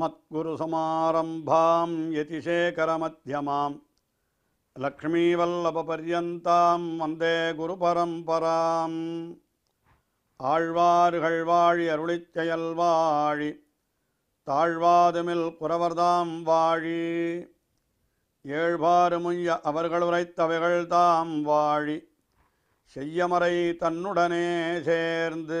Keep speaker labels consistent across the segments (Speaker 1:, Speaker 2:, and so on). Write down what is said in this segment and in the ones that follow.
Speaker 1: मत्गुरुसमारम्भां यतिशेखरमध्यमां லக்ஷ்மீவல்லபபர்யந்தாம் வந்தே குரு பரம்பராம் ஆழ்வார்கள் வாழி அருளிச்செயல் வாழி தாழ்வாதுமில் குறவர்தாம் வாழி ஏழ்வாறு முய்ய அவர்கள் உரைத்தவைகள் தாம் வாழி செய்யமறை தன்னுடனே சேர்ந்து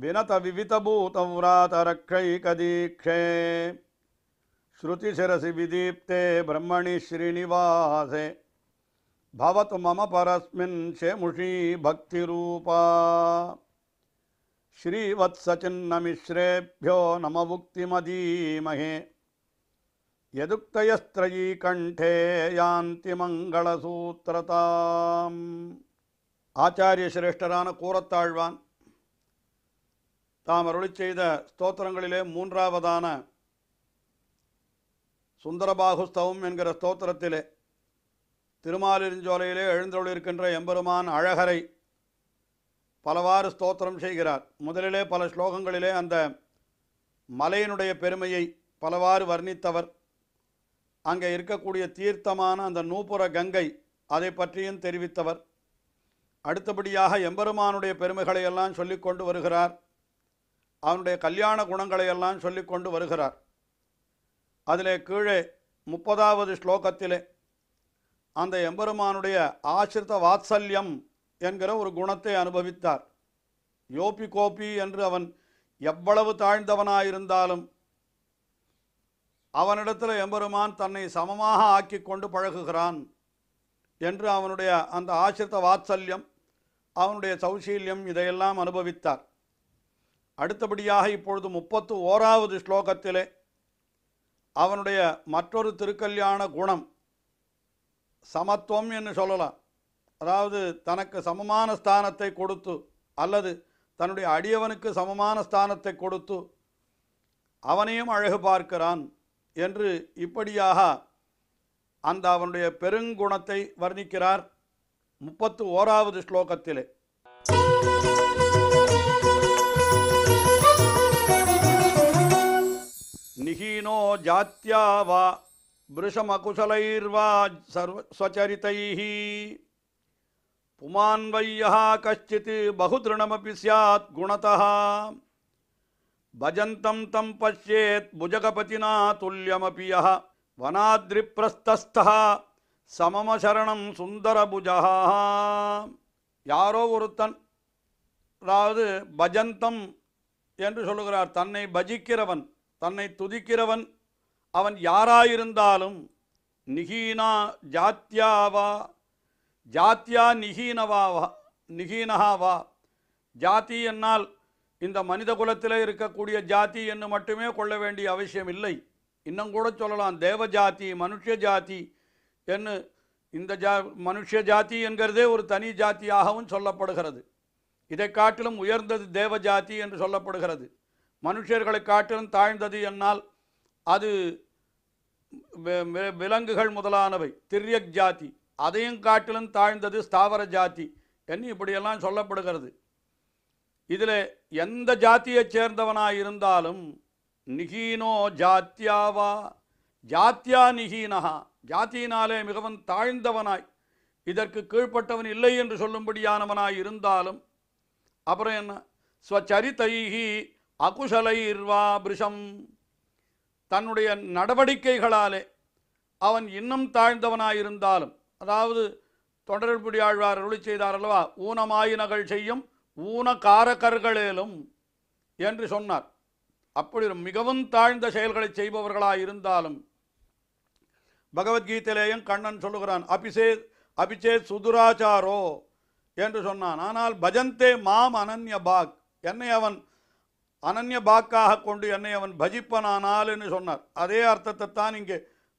Speaker 1: विनतविवितभूतव्रातरक्षैकदीक्षे श्रुतिशिरसि विदीप्ते ब्रह्मणि श्रीनिवासे भवतु मम परस्मिन् शेमुषी भक्तिरूपा श्रीवत्सचिन्नमिश्रेभ्यो यदुक्तयस्त्रयी कण्ठे यान्ति मङ्गलसूत्रताम् आचार्यश्रेष्ठरान् कोरत्ताळ्वान् தாம் அருளி செய்த ஸ்தோத்திரங்களிலே மூன்றாவதான சுந்தரபாகுஸ்தவம் என்கிற ஸ்தோத்திரத்திலே திருமாலிருஞ்சோலையிலே எழுந்தருளிருக்கின்ற எம்பெருமான் அழகரை பலவாறு ஸ்தோத்திரம் செய்கிறார் முதலிலே பல ஸ்லோகங்களிலே அந்த மலையினுடைய பெருமையை பலவாறு வர்ணித்தவர் அங்கே இருக்கக்கூடிய தீர்த்தமான அந்த நூப்புற கங்கை அதை பற்றியும் தெரிவித்தவர் அடுத்தபடியாக எம்பெருமானுடைய பெருமைகளை எல்லாம் சொல்லிக் கொண்டு வருகிறார் அவனுடைய கல்யாண குணங்களை எல்லாம் சொல்லிக்கொண்டு வருகிறார் அதிலே கீழே முப்பதாவது ஸ்லோகத்திலே அந்த எம்பெருமானுடைய ஆசிரித வாத்சல்யம் என்கிற ஒரு குணத்தை அனுபவித்தார் யோபி கோபி என்று அவன் எவ்வளவு தாழ்ந்தவனாயிருந்தாலும் அவனிடத்தில் எம்பெருமான் தன்னை சமமாக ஆக்கி கொண்டு பழகுகிறான் என்று அவனுடைய அந்த ஆசிரித வாத்சல்யம் அவனுடைய சௌசீல்யம் இதையெல்லாம் அனுபவித்தார் அடுத்தபடியாக இப்பொழுது முப்பத்து ஓராவது ஸ்லோகத்திலே அவனுடைய மற்றொரு திருக்கல்யாண குணம் சமத்துவம் என்று சொல்லலாம் அதாவது தனக்கு சமமான ஸ்தானத்தை கொடுத்து அல்லது தன்னுடைய அடியவனுக்கு சமமான ஸ்தானத்தை கொடுத்து அவனையும் அழகு பார்க்கிறான் என்று இப்படியாக அந்த அவனுடைய பெருங்குணத்தை வர்ணிக்கிறார் முப்பத்து ஓராவது ஸ்லோகத்திலே நிஹீனோ ஜாத்தியா வா புருஷமகுசலைர்வா சர்வ ஸ்வச்சரித்தை புமான் வையா கஷ்டித் பகுதிருணமபி சாத் குணதா பஜந்தம் தம் பஷ்யேத் புஜகபதினா துல்லியமபி யா பிரஸ்தஸ்தா சமமசரணம் சுந்தரபுஜா யாரோ ஒருத்தன் அதாவது பஜந்தம் என்று சொல்லுகிறார் தன்னை பஜிக்கிறவன் தன்னை துதிக்கிறவன் அவன் யாராயிருந்தாலும் நிகீனா ஜாத்தியாவா ஜாத்தியா நிகீனவாவா நிகீனஹாவா ஜாதி என்னால் இந்த மனித குலத்தில் இருக்கக்கூடிய ஜாதி என்று மட்டுமே கொள்ள வேண்டிய அவசியம் இல்லை இன்னும் கூட சொல்லலாம் தேவ ஜாதி மனுஷ ஜாதி என்று இந்த ஜா மனுஷ ஜாதி என்கிறதே ஒரு தனி ஜாத்தியாகவும் சொல்லப்படுகிறது இதை காட்டிலும் உயர்ந்தது தேவ ஜாதி என்று சொல்லப்படுகிறது மனுஷர்களை காட்டிலும் தாழ்ந்தது என்னால் அது விலங்குகள் முதலானவை திரியக் ஜாதி அதையும் காட்டிலும் தாழ்ந்தது ஸ்தாவர ஜாதி என்று இப்படியெல்லாம் சொல்லப்படுகிறது இதில் எந்த ஜாத்தியைச் சேர்ந்தவனாக இருந்தாலும் நிகீனோ ஜாத்தியாவா ஜாத்தியா நிகீனஹா ஜாத்தியினாலே மிகவும் தாழ்ந்தவனாய் இதற்கு கீழ்ப்பட்டவன் இல்லை என்று சொல்லும்படியானவனாய் இருந்தாலும் அப்புறம் என்ன ஸ்வச்சரித்தைகி அகுஷலைர்வா பிருஷம் தன்னுடைய நடவடிக்கைகளாலே அவன் இன்னும் தாழ்ந்தவனாயிருந்தாலும் அதாவது தொண்டர்புடி ஆழ்வார் அருளி செய்தார் அல்லவா ஊனமாயினகள் செய்யும் காரகர்களேலும் என்று சொன்னார் அப்படி மிகவும் தாழ்ந்த செயல்களை செய்பவர்களாயிருந்தாலும் பகவத்கீதையிலேயும் கண்ணன் சொல்லுகிறான் அபிசே அபிஷேத் சுதுராச்சாரோ என்று சொன்னான் ஆனால் பஜந்தே மாம் அனன்ய பாக் என்னை அவன் அனன்ய பாக்காக கொண்டு என்னை அவன் பஜிப்பனானால் என்று சொன்னார் அதே அர்த்தத்தை தான் இங்கே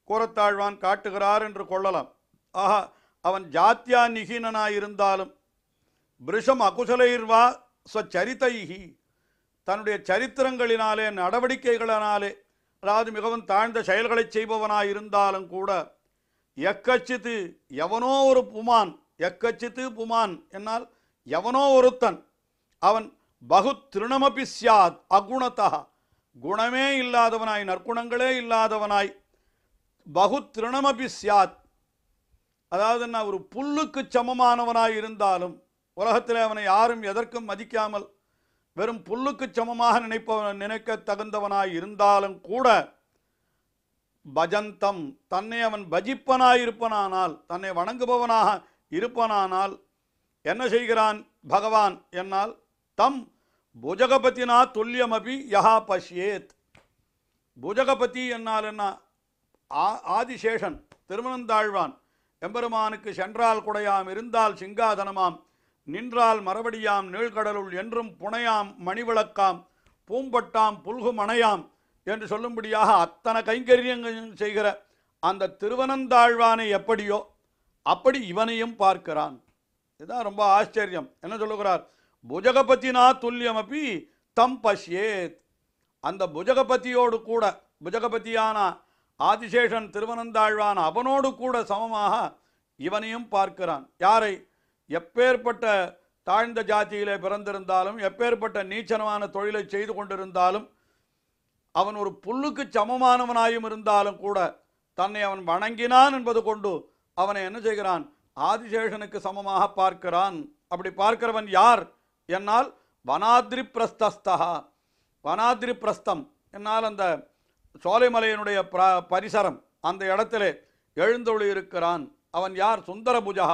Speaker 1: கூறத்தாழ்வான் காட்டுகிறார் என்று கொள்ளலாம் ஆஹா அவன் ஜாத்தியா நிகீனனாயிருந்தாலும் பிருஷம் அகுசலைர்வா ஸ்வச்சரித்தைகி தன்னுடைய சரித்திரங்களினாலே நடவடிக்கைகளினாலே அதாவது மிகவும் தாழ்ந்த செயல்களை செய்பவனாயிருந்தாலும் கூட எக்கச்சித்து எவனோ ஒரு புமான் எக்கச்சித்து புமான் என்னால் எவனோ ஒருத்தன் அவன் பகுத்திருணமபி சியாத் அகுணத்தா குணமே இல்லாதவனாய் நற்குணங்களே இல்லாதவனாய் பகுத்திருணமபி சியாத் அதாவது என்ன ஒரு புல்லுக்கு சமமானவனாய் இருந்தாலும் உலகத்தில் அவனை யாரும் எதற்கும் மதிக்காமல் வெறும் புல்லுக்கு சமமாக நினைப்பவன் நினைக்க தகுந்தவனாய் இருந்தாலும் கூட பஜந்தம் தன்னை அவன் பஜிப்பனாய் இருப்பனானால் தன்னை வணங்குபவனாக இருப்பனானால் என்ன செய்கிறான் பகவான் என்னால் தம் భుజగపతినా తుల్యమపి యహా పశ్యేత్ புஜகபதி என்ன ஆ ஆதிசேஷன் திருமணந்தாழ்வான் எம்பெருமானுக்கு சென்றால் குடையாம் இருந்தால் சிங்காதனமாம் நின்றால் மறுபடியாம் நீழ்கடலுள் என்றும் புனையாம் மணிவிளக்காம் பூம்பட்டாம் புல்கு மணையாம் என்று சொல்லும்படியாக அத்தனை கைங்கரியங்கள் செய்கிற அந்த திருவனந்தாழ்வானை எப்படியோ அப்படி இவனையும் பார்க்கிறான் இதுதான் ரொம்ப ஆச்சரியம் என்ன சொல்லுகிறார் புஜகபதினா துல்லியமப்பி தம் பஷ்யேத் அந்த புஜகபதியோடு கூட புஜகபதியான ஆதிசேஷன் திருவனந்தாழ்வான அவனோடு கூட சமமாக இவனையும் பார்க்கிறான் யாரை எப்பேற்பட்ட தாழ்ந்த ஜாதியிலே பிறந்திருந்தாலும் எப்பேற்பட்ட நீச்சனமான தொழிலை செய்து கொண்டிருந்தாலும் அவன் ஒரு புல்லுக்கு சமமானவனாயும் இருந்தாலும் கூட தன்னை அவன் வணங்கினான் என்பது கொண்டு அவனை என்ன செய்கிறான் ஆதிசேஷனுக்கு சமமாக பார்க்கிறான் அப்படி பார்க்கிறவன் யார் என்னால் வனாதிரி பிரஸ்தஸ்தா வனாதிரி பிரஸ்தம் என்னால் அந்த சோலைமலையினுடைய ப பரிசரம் அந்த இடத்திலே எழுந்தொழி இருக்கிறான் அவன் யார் சுந்தரபுஜா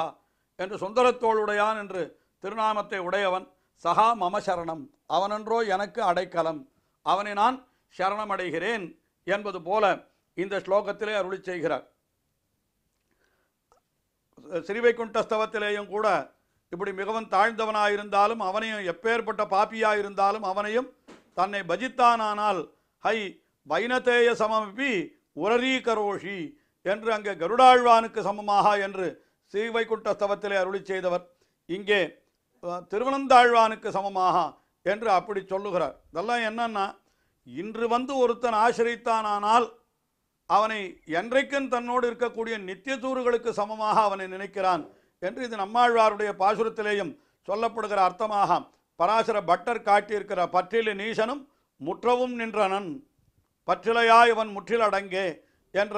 Speaker 1: என்று சுந்தரத்தோளுடையான் என்று திருநாமத்தை உடையவன் சகா மம சரணம் அவனென்றோ எனக்கு அடைக்கலம் அவனை நான் சரணமடைகிறேன் என்பது போல இந்த ஸ்லோகத்திலே அருளி செய்கிறார் ஸ்ரீவைகுண்டஸ்தவத்திலேயும் கூட இப்படி மிகவும் தாழ்ந்தவனாயிருந்தாலும் அவனையும் எப்பேற்பட்ட பாப்பியாயிருந்தாலும் அவனையும் தன்னை பஜித்தானால் ஹை வைனதேய சமபி உரரீ கரோஷி என்று அங்கே கருடாழ்வானுக்கு சமமாக என்று ஸ்தவத்திலே அருளி செய்தவர் இங்கே திருவனந்தாழ்வானுக்கு சமமாக என்று அப்படி சொல்லுகிறார் இதெல்லாம் என்னன்னா இன்று வந்து ஒருத்தன் ஆசிரித்தானால் அவனை என்றைக்கும் தன்னோடு இருக்கக்கூடிய நித்தியதூறுகளுக்கு சமமாக அவனை நினைக்கிறான் என்று இது நம்மாழ்வாருடைய பாசுரத்திலேயும் சொல்லப்படுகிற அர்த்தமாக பராசர பட்டர் காட்டியிருக்கிற பற்றில நீசனும் முற்றவும் நின்றனன் பற்றிலையா இவன் முற்றிலடங்கே என்ற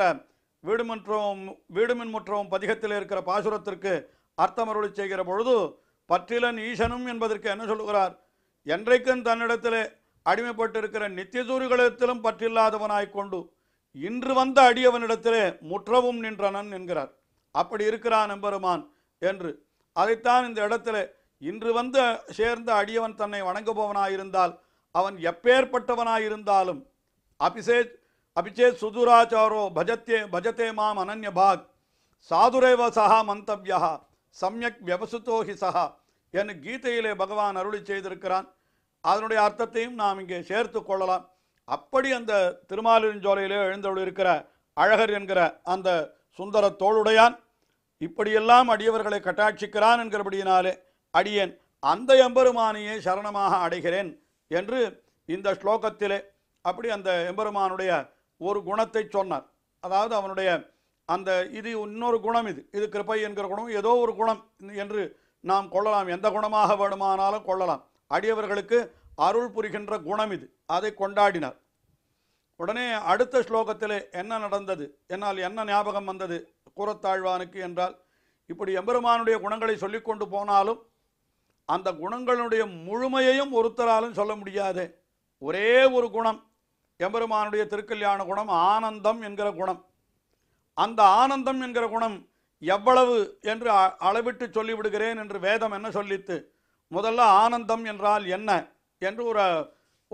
Speaker 1: வீடுமன்றவும் வீடுமின் முற்றவும் பதிகத்தில் இருக்கிற பாசுரத்திற்கு அருளி செய்கிற பொழுது பற்றிலன் ஈசனும் என்பதற்கு என்ன சொல்லுகிறார் என்றைக்கும் தன்னிடத்திலே அடிமைப்பட்டிருக்கிற நித்தியதூரிகளிடத்திலும் பற்றில்லாதவனாய் கொண்டு இன்று வந்த அடியவனிடத்திலே முற்றவும் நின்றனன் என்கிறார் அப்படி இருக்கிறான் எம்பெருமான் என்று அதைத்தான் இந்த இடத்துல இன்று வந்து சேர்ந்த அடியவன் தன்னை வணங்குபவனாயிருந்தால் அவன் எப்பேற்பட்டவனாயிருந்தாலும் அபிஷேத் அபிஷேத் சுதுராச்சாரோ பஜத்தே பஜத்தே மாம் அனன்ய பாக் சாதுரேவ சஹா மந்தவ்யா சம்யக் வியவசுத்தோஹி சஹா என்று கீதையிலே பகவான் அருளி செய்திருக்கிறான் அதனுடைய அர்த்தத்தையும் நாம் இங்கே சேர்த்து கொள்ளலாம் அப்படி அந்த திருமாலின் ஜோலையிலே இருக்கிற அழகர் என்கிற அந்த சுந்தர தோளுடையான் இப்படியெல்லாம் அடியவர்களை கட்டாட்சிக்கிறான் என்கிறபடியினாலே அடியேன் அந்த எம்பெருமானையே சரணமாக அடைகிறேன் என்று இந்த ஸ்லோகத்திலே அப்படி அந்த எம்பெருமானுடைய ஒரு குணத்தை சொன்னார் அதாவது அவனுடைய அந்த இது இன்னொரு குணம் இது இது கிருப்பை என்கிற குணம் ஏதோ ஒரு குணம் என்று நாம் கொள்ளலாம் எந்த குணமாக வேணுமானாலும் கொள்ளலாம் அடியவர்களுக்கு அருள் புரிகின்ற குணம் இது அதை கொண்டாடினார் உடனே அடுத்த ஸ்லோகத்திலே என்ன நடந்தது என்னால் என்ன ஞாபகம் வந்தது கூறத்தாழ்வானுக்கு என்றால் இப்படி எம்பெருமானுடைய குணங்களை சொல்லிக்கொண்டு போனாலும் அந்த குணங்களுடைய முழுமையையும் ஒருத்தராலும் சொல்ல முடியாது ஒரே ஒரு குணம் எம்பெருமானுடைய திருக்கல்யாண குணம் ஆனந்தம் என்கிற குணம் அந்த ஆனந்தம் என்கிற குணம் எவ்வளவு என்று அளவிட்டு சொல்லிவிடுகிறேன் என்று வேதம் என்ன சொல்லித்து முதல்ல ஆனந்தம் என்றால் என்ன என்று ஒரு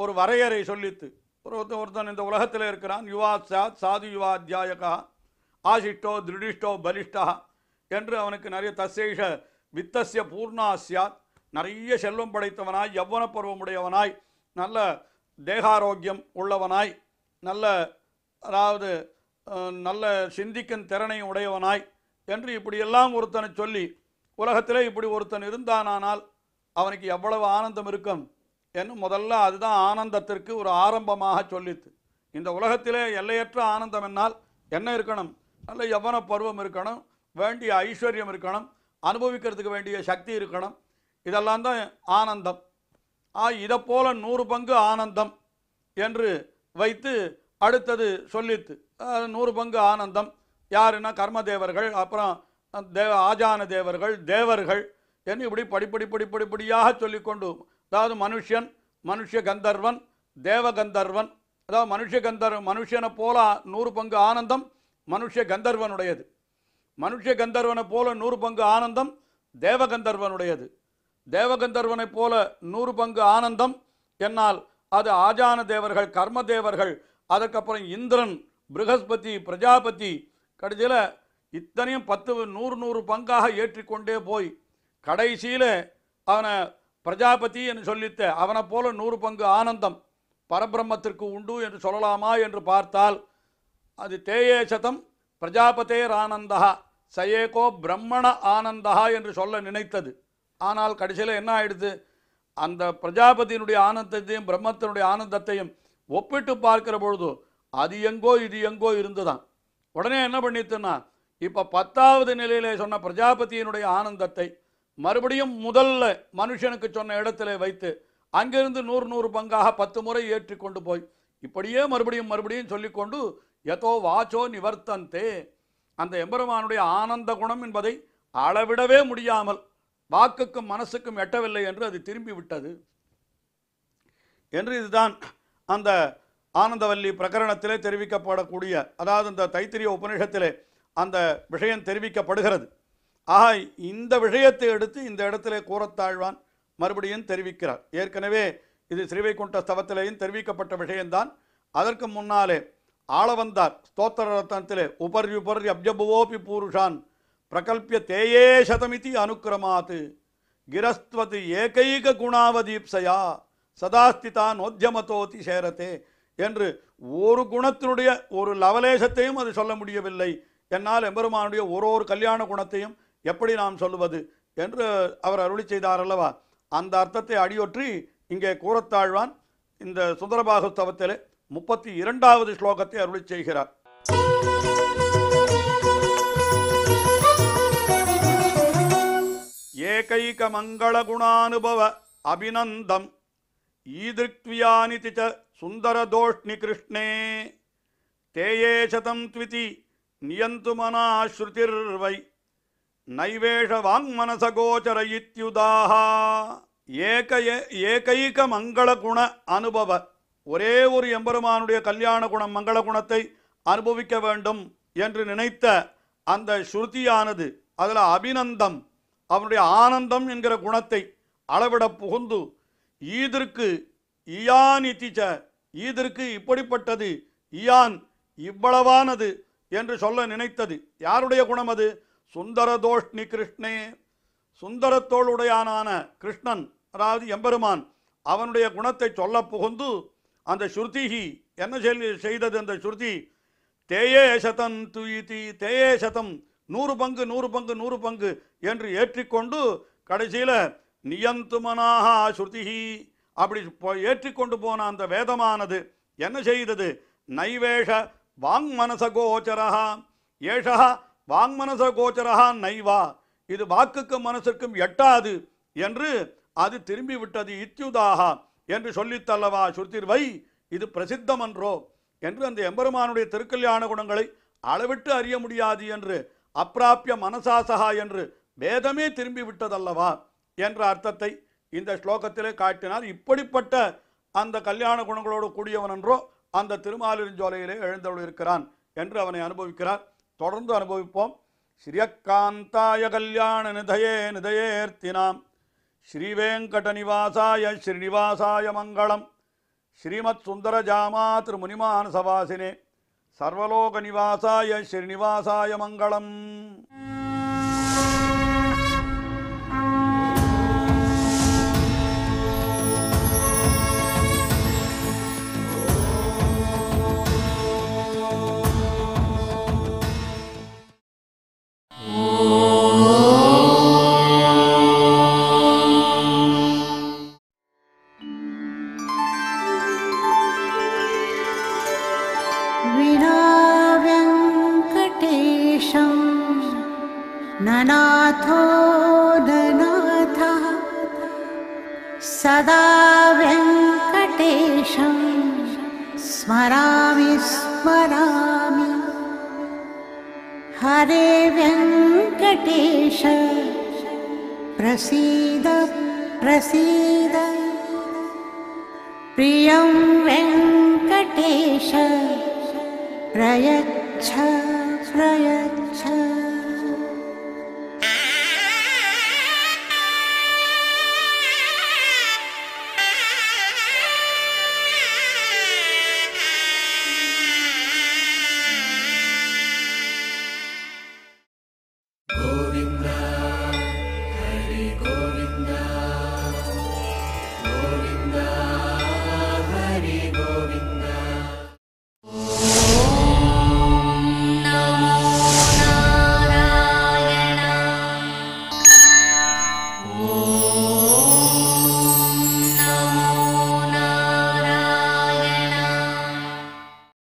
Speaker 1: ஒரு வரையறை சொல்லித்து ஒரு ஒருத்தன் இந்த உலகத்தில் இருக்கிறான் சாத் சாது அத்தியாயகா ஆசிஷ்டோ திருடிஷ்டோ பலிஷ்டா என்று அவனுக்கு நிறைய தசேஷ வித்தசிய பூர்ணாசியாத் நிறைய செல்வம் படைத்தவனாய் யவ்வன பருவமுடையவனாய் நல்ல தேகாரோக்கியம் உள்ளவனாய் நல்ல அதாவது நல்ல சிந்திக்கும் திறனை உடையவனாய் என்று இப்படியெல்லாம் ஒருத்தனை சொல்லி உலகத்திலே இப்படி ஒருத்தன் இருந்தானானால் அவனுக்கு எவ்வளவு ஆனந்தம் இருக்கும் என்று முதல்ல அதுதான் ஆனந்தத்திற்கு ஒரு ஆரம்பமாக சொல்லித்து இந்த உலகத்திலே எல்லையற்ற ஆனந்தம் என்னால் என்ன இருக்கணும் நல்ல யவன பருவம் இருக்கணும் வேண்டிய ஐஸ்வர்யம் இருக்கணும் அனுபவிக்கிறதுக்கு வேண்டிய சக்தி இருக்கணும் இதெல்லாம் தான் ஆனந்தம் ஆ இதை போல நூறு பங்கு ஆனந்தம் என்று வைத்து அடுத்தது சொல்லித்து நூறு பங்கு ஆனந்தம் யாருன்னா கர்ம தேவர்கள் அப்புறம் தேவ ஆஜான தேவர்கள் தேவர்கள் என்று இப்படி படிப்படி படிப்படிப்படியாக சொல்லிக்கொண்டு அதாவது மனுஷன் மனுஷ கந்தர்வன் தேவகந்தர்வன் அதாவது மனுஷ கந்தர் மனுஷனை போல நூறு பங்கு ஆனந்தம் மனுஷ கந்தர்வனுடையது மனுஷ கந்தர்வனை போல நூறு பங்கு ஆனந்தம் தேவகந்தர்வனுடையது தேவகந்தர்வனைப் போல நூறு பங்கு ஆனந்தம் என்னால் அது ஆஜான தேவர்கள் கர்ம தேவர்கள் அதுக்கப்புறம் இந்திரன் பிருகஸ்பதி பிரஜாபதி கடைசியில் இத்தனையும் பத்து நூறு நூறு பங்காக ஏற்றிக்கொண்டே போய் கடைசியில் அவனை பிரஜாபதி என்று சொல்லித்த அவனை போல நூறு பங்கு ஆனந்தம் பரபிரம்மத்திற்கு உண்டு என்று சொல்லலாமா என்று பார்த்தால் அது தேயே சதம் பிரஜாபதேர் ஆனந்தா சயேகோ பிரம்மண ஆனந்தா என்று சொல்ல நினைத்தது ஆனால் கடைசியில் என்ன ஆயிடுது அந்த பிரஜாபதியினுடைய ஆனந்தத்தையும் பிரம்மத்தினுடைய ஆனந்தத்தையும் ஒப்பிட்டு பார்க்கிற பொழுது அது எங்கோ இது எங்கோ இருந்துதான் உடனே என்ன பண்ணிட்டுன்னா இப்போ பத்தாவது நிலையிலே சொன்ன பிரஜாபதியினுடைய ஆனந்தத்தை மறுபடியும் முதல்ல மனுஷனுக்கு சொன்ன இடத்துல வைத்து அங்கிருந்து நூறு நூறு பங்காக பத்து முறை ஏற்றி கொண்டு போய் இப்படியே மறுபடியும் மறுபடியும் சொல்லிக்கொண்டு எதோ வாச்சோ நிவர்த்தந்தே அந்த எம்பெருமானுடைய ஆனந்த குணம் என்பதை அளவிடவே முடியாமல் வாக்குக்கும் மனசுக்கும் எட்டவில்லை என்று அது திரும்பி விட்டது என்று இதுதான் அந்த ஆனந்தவல்லி பிரகரணத்திலே தெரிவிக்கப்படக்கூடிய அதாவது இந்த தைத்திரிய உபநிஷத்திலே அந்த விஷயம் தெரிவிக்கப்படுகிறது ஆக இந்த விஷயத்தை எடுத்து இந்த இடத்திலே கூறத்தாழ்வான் மறுபடியும் தெரிவிக்கிறார் ஏற்கனவே இது ஸ்ரீவைகுண்ட ஸ்தவத்திலேயும் தெரிவிக்கப்பட்ட விஷயம்தான் அதற்கு முன்னாலே ஆள வந்தார் ஸ்தோத்திர ரத்னத்திலே உபர்யுபர் அப்ஜபுவோபி பூருஷான் பிரகல்பிய தேயே சதமிதி அனுக்கிரமாத்து கிரஸ்துவது ஏகைக குணாவதீப்சயா சதாஸ்திதான் ஒத்தியமதோதி சேரத்தே என்று ஒரு குணத்தினுடைய ஒரு லவலேசத்தையும் அது சொல்ல முடியவில்லை என்னால் எம்பெருமானுடைய ஒரு ஒரு கல்யாண குணத்தையும் எப்படி நாம் சொல்லுவது என்று அவர் அருளி செய்தார் அல்லவா அந்த அர்த்தத்தை அடியொற்றி இங்கே கூறத்தாழ்வான் இந்த சுந்தரபாகுஸ்தவத்திலே முப்பத்தி இரண்டாவது ஸ்லோகத்தை அருளி செய்கிறார் ஏகைக மங்கள குணானுபவ அபிநந்தம் ஈதிருக்வியானிதி ச சுந்தரதோஷ்ணி கிருஷ்ணே தேயே சதம் த்விதி நியந்து மனாஸ்ருதிர்வை நைவேஷ வாங்மனசகோச்சர இத்யுதாஹா ஏக ஏகைக மங்கள குண அனுபவ ஒரே ஒரு எம்பெருமானுடைய கல்யாண குணம் மங்கள குணத்தை அனுபவிக்க வேண்டும் என்று நினைத்த அந்த ஸ்ருதியானது அதில் அபிநந்தம் அவனுடைய ஆனந்தம் என்கிற குணத்தை அளவிட புகுந்து ஈதிற்கு இத்திச்ச ஈதிற்கு இப்படிப்பட்டது இயான் இவ்வளவானது என்று சொல்ல நினைத்தது யாருடைய குணம் அது சுந்தரதோஷ்ணி கிருஷ்ணே சுந்தரத்தோளுடையானான கிருஷ்ணன் அதாவது எம்பெருமான் அவனுடைய குணத்தை சொல்ல புகுந்து அந்த ஸ்ருதிகி என்ன செய்தது அந்த ஸ்ருதி தேயே சதம் துயிதி தேயே சதம் நூறு பங்கு நூறு பங்கு நூறு பங்கு என்று ஏற்றிக்கொண்டு கடைசியில் நியந்துமனாக மனாகா அப்படி ஏற்றிக்கொண்டு போன அந்த வேதமானது என்ன செய்தது நைவேஷ வாங்மனச கோச்சரஹா ஏஷா வாங்மனச கோச்சரஹா நைவா இது வாக்குக்கும் மனசுக்கும் எட்டாது என்று அது திரும்பிவிட்டது இத்யுதாகா என்று சொல்லித்தல்லவா சுருத்திர் வை இது பிரசித்தம் என்றோ என்று அந்த எம்பெருமானுடைய திருக்கல்யாண குணங்களை அளவிட்டு அறிய முடியாது என்று அப்பிராப்பிய மனசாசகா என்று வேதமே திரும்பி விட்டதல்லவா என்ற அர்த்தத்தை இந்த ஸ்லோகத்திலே காட்டினார் இப்படிப்பட்ட அந்த கல்யாண குணங்களோடு கூடியவன் என்றோ அந்த திருமாலிருஞ்சோலையிலே இருக்கிறான் என்று அவனை அனுபவிக்கிறார் தொடர்ந்து அனுபவிப்போம் ஸ்ரீயக்காந்தாய கல்யாண நிதயே நிதயேர்த்தினாம் శ్రీవేంకటనివాసాయ శ్రీనివాసాయ మంగళం శ్రీమత్సుందరజామాతృమునిమానసవాసినే సర్వలోకనివాసాయ శ్రీనివాసాయ మంగళం वेङ्कटेशं स्मरामि स्मरामि हरे वेङ्कटेश प्रसीद प्रसीद प्रियं प्रयच्छ प्रयच्छ